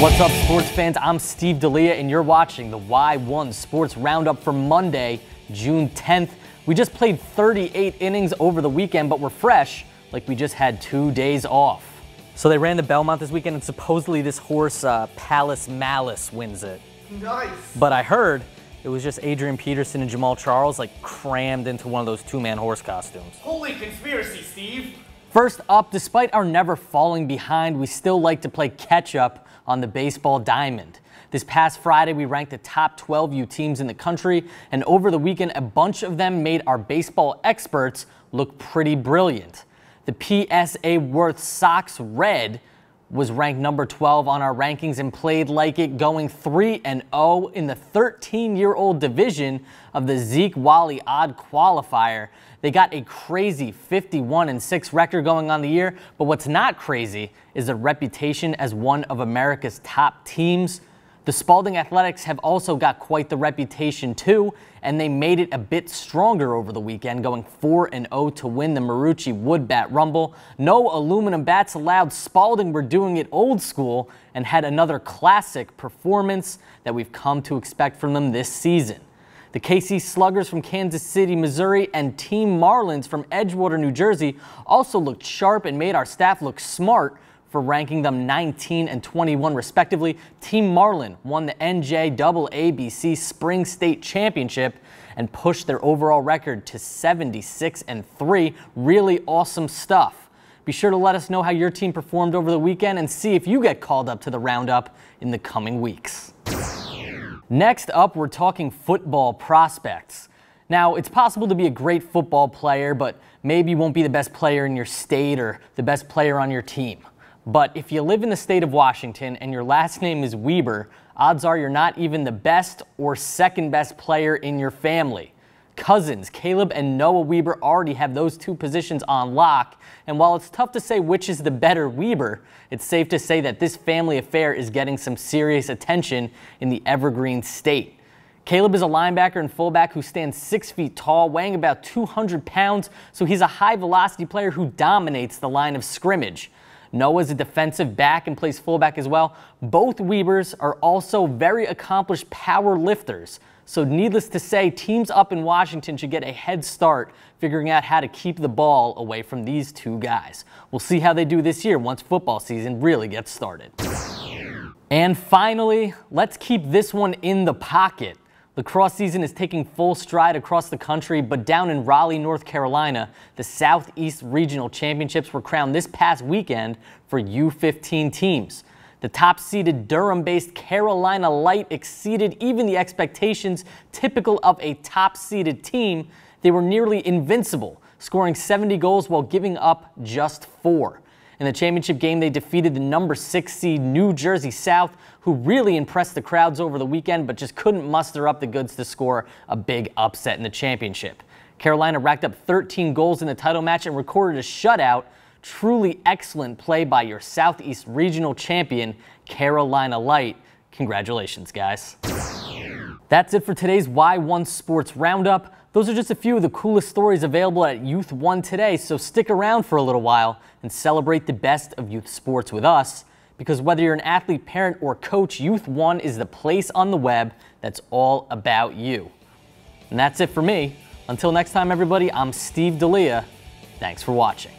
What's up, sports fans? I'm Steve D'Elia, and you're watching the Y1 Sports Roundup for Monday, June 10th. We just played 38 innings over the weekend, but we're fresh like we just had two days off. So they ran the Belmont this weekend, and supposedly this horse, uh, Palace Malice, wins it. Nice. But I heard it was just Adrian Peterson and Jamal Charles, like crammed into one of those two man horse costumes. Holy conspiracy, Steve. First up, despite our never falling behind, we still like to play catch up on the baseball diamond. This past Friday, we ranked the top 12 U teams in the country, and over the weekend, a bunch of them made our baseball experts look pretty brilliant. The PSA Worth Sox Red was ranked number 12 on our rankings and played like it, going 3 and 0 in the 13 year old division of the Zeke Wally Odd qualifier. They got a crazy 51 and 6 record going on the year, but what's not crazy is their reputation as one of America's top teams. The Spalding Athletics have also got quite the reputation too, and they made it a bit stronger over the weekend, going 4 0 to win the Marucci Wood Bat Rumble. No aluminum bats allowed. Spalding were doing it old school and had another classic performance that we've come to expect from them this season. The KC Sluggers from Kansas City, Missouri, and Team Marlins from Edgewater, New Jersey also looked sharp and made our staff look smart for ranking them 19 and 21 respectively. Team Marlin won the NJAABC Spring State Championship and pushed their overall record to 76 and 3. Really awesome stuff. Be sure to let us know how your team performed over the weekend and see if you get called up to the roundup in the coming weeks. Next up, we're talking football prospects. Now, it's possible to be a great football player, but maybe you won't be the best player in your state or the best player on your team. But if you live in the state of Washington and your last name is Weber, odds are you're not even the best or second best player in your family. Cousins, Caleb and Noah Weber already have those two positions on lock, and while it's tough to say which is the better Weber, it's safe to say that this family affair is getting some serious attention in the Evergreen State. Caleb is a linebacker and fullback who stands six feet tall, weighing about 200 pounds, so he's a high velocity player who dominates the line of scrimmage. Noah's a defensive back and plays fullback as well. Both Weavers are also very accomplished power lifters. So needless to say, teams up in Washington should get a head start figuring out how to keep the ball away from these two guys. We'll see how they do this year once football season really gets started. And finally, let's keep this one in the pocket. Lacrosse season is taking full stride across the country, but down in Raleigh, North Carolina, the Southeast Regional Championships were crowned this past weekend for U15 teams. The top seeded Durham based Carolina Light exceeded even the expectations typical of a top seeded team. They were nearly invincible, scoring 70 goals while giving up just four. In the championship game, they defeated the number six seed New Jersey South, who really impressed the crowds over the weekend but just couldn't muster up the goods to score a big upset in the championship. Carolina racked up 13 goals in the title match and recorded a shutout. Truly excellent play by your Southeast Regional champion, Carolina Light. Congratulations, guys. That's it for today's Y1 Sports Roundup. Those are just a few of the coolest stories available at Youth One today, so stick around for a little while and celebrate the best of youth sports with us. Because whether you're an athlete, parent, or coach, Youth One is the place on the web that's all about you. And that's it for me. Until next time, everybody, I'm Steve D'Elia. Thanks for watching.